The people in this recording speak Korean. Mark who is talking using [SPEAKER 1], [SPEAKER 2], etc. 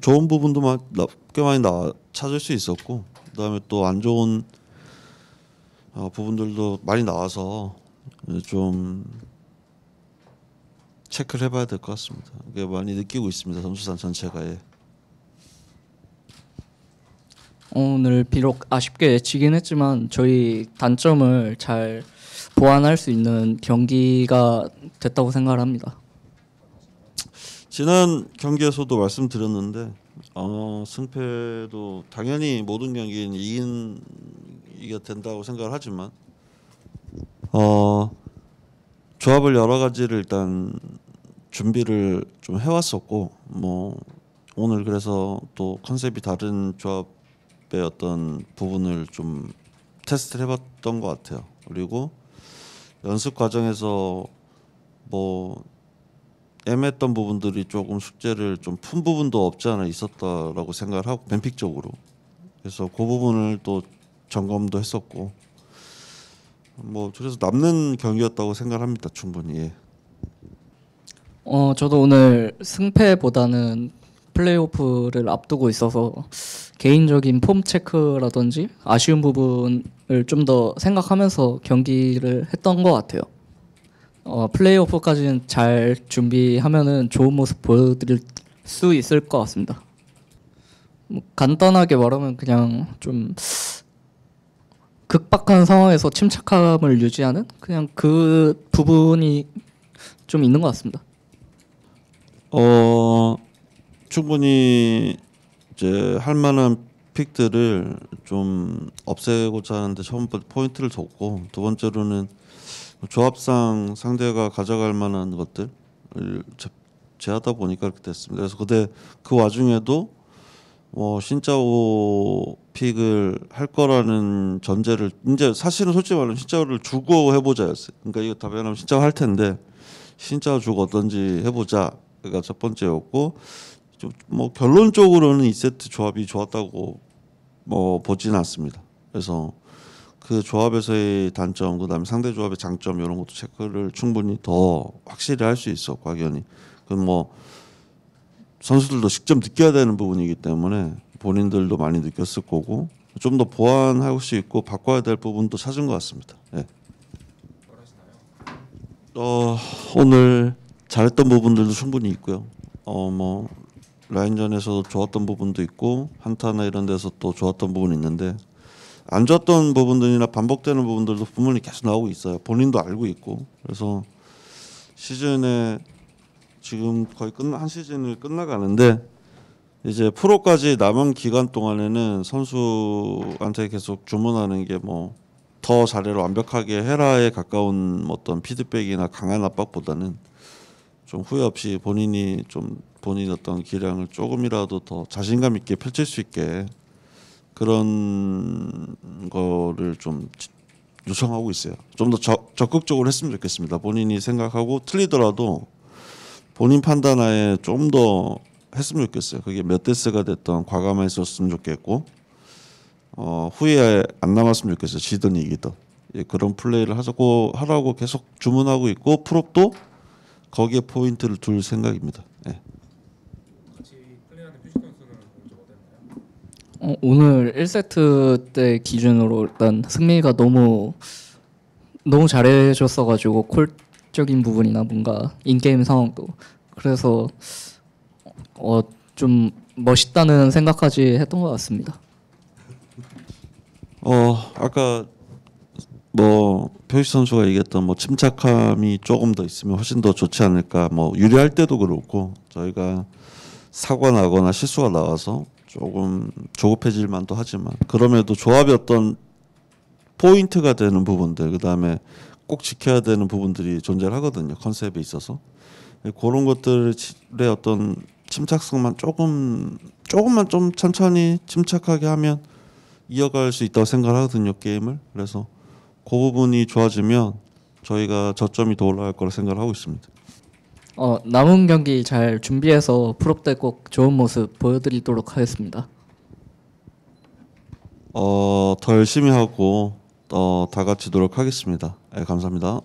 [SPEAKER 1] 좋은 부분도 막꽤 많이 나 찾을 수 있었고 그다음에 또 안 좋은 어, 부분들도 많이 나와서 좀 체크를 해봐야 될 것 같습니다. 이게 많이 느끼고 있습니다. 선수단 전체가 예.
[SPEAKER 2] 오늘 비록 아쉽게 지긴 했지만 저희 단점을 잘 보완할 수 있는 경기가 됐다고 생각합니다. 지난
[SPEAKER 1] 경기에서도 말씀드렸는데 어, 승패도 당연히 모든 경기는 이긴 이겨 된다고 생각을 하지만 어, 조합을 여러 가지를 일단 준비를 좀 해왔었고 뭐 오늘 그래서 또 컨셉이 다른 조합의 어떤 부분을 좀 테스트를 해봤던 것 같아요. 그리고 연습 과정에서 뭐 애매했던 부분들이 조금 숙제를 좀 푼 부분도 없지 않아 있었다라고 생각을 하고 뱀픽적으로 그래서 그 부분을 또 점검도 했었고 뭐 그래서 남는 경기였다고 생각합니다
[SPEAKER 2] 충분히. 예. 어 저도 오늘 승패보다는 플레이오프를 앞두고 있어서 개인적인 폼 체크라든지 아쉬운 부분을 좀 더 생각하면서 경기를 했던 것 같아요. 어, 플레이오프까지는 잘 준비하면은 좋은 모습 보여드릴 수 있을 것 같습니다. 뭐 간단하게 말하면 그냥 좀 극박한 상황에서 침착함을 유지하는 그냥 그 부분이 좀 있는 것 같습니다.
[SPEAKER 1] 어 충분히 이제 할 만한 픽들을 좀 없애고자 하는데 처음 포인트를 줬고 두 번째로는 뭐 조합상 상대가 가져갈 만한 것들을 제하다 보니까 그렇게 됐습니다. 그래서 그때 그 와중에도 뭐 신짜오 픽을 할 거라는 전제를 이제 사실은 솔직히 말하면 신짜오를 주고 해보자였어요. 그러니까 이거 답변하면 신짜오 할 텐데 신짜오 주고 어떤지 해보자. 그러니까 첫 번째였고 좀 뭐 결론적으로는 이세트 조합이 좋았다고 뭐 보지는 않습니다. 그래서 그 조합에서의 단점, 그다음에 상대 조합의 장점 이런 것도 체크를 충분히 더 확실히 할 수 있어 과연이 그뭐 선수들도 직접 느껴야 되는 부분이기 때문에 본인들도 많이 느꼈을 거고 좀 더 보완할 수 있고 바꿔야 될 부분도 찾은 것 같습니다. 네. 어, 오늘 잘했던 부분들도 충분히 있고요. 어, 뭐 라인전에서 도 좋았던 부분도 있고 한타나 이런 데서 또 좋았던 부분이 있는데 안 좋았던 부분들이나 반복되는 부분들도 분명히 계속 나오고 있어요. 본인도 알고 있고 그래서 시즌에 지금 거의 끝나 한 시즌을 끝나가는데 이제 프로까지 남은 기간 동안에는 선수한테 계속 주문하는 게 뭐 더 잘해를 완벽하게 해라에 가까운 어떤 피드백이나 강한 압박보다는 좀 후회 없이 본인이 좀 본인 어떤 기량을 조금이라도 더 자신감 있게 펼칠 수 있게 그런 거를 좀 요청하고 있어요. 좀 더 적극적으로 했으면 좋겠습니다. 본인이 생각하고 틀리더라도 본인 판단하에 좀 더 했으면 좋겠어요. 그게 몇 대스가 됐던 과감했었으면 좋겠고 어, 후회 안 남았으면 좋겠어요. 지든 이기든 예, 그런 플레이를 하자고 하라고 계속 주문하고 있고 프롭도 거기에 포인트를 둘 생각입니다. 예.
[SPEAKER 2] 어, 오늘 1세트 때 기준으로 일단 승리가 너무 너무 잘해줬어가지고 콜적인 부분이나 뭔가 인게임 상황도 그래서 어, 좀 멋있다는 생각까지 했던 것 같습니다.
[SPEAKER 1] 어 아까 뭐 표시 선수가 얘기했던 뭐 침착함이 조금 더 있으면 훨씬 더 좋지 않을까 뭐 유리할 때도 그렇고 저희가 사고 나거나 실수가 나와서 조금 조급해질 만도 하지만 그럼에도 조합이 어떤 포인트가 되는 부분들 그다음에 꼭 지켜야 되는 부분들이 존재를 하거든요 컨셉에 있어서 그런 것들의 어떤 침착성만 조금 조금만 좀 천천히 침착하게 하면 이어갈 수 있다고 생각을 하거든요 게임을 그래서 그 부분이 좋아지면 저희가 저점이 더
[SPEAKER 2] 올라갈 거라 생각을 하고 있습니다. 어, 남은 경기 잘 준비해서 프로때꼭 좋은 모습 보여드리도록 하겠습니다.
[SPEAKER 1] 어, 더 열심히 하고 어, 다 같이 노력하겠습니다. 네, 감사합니다.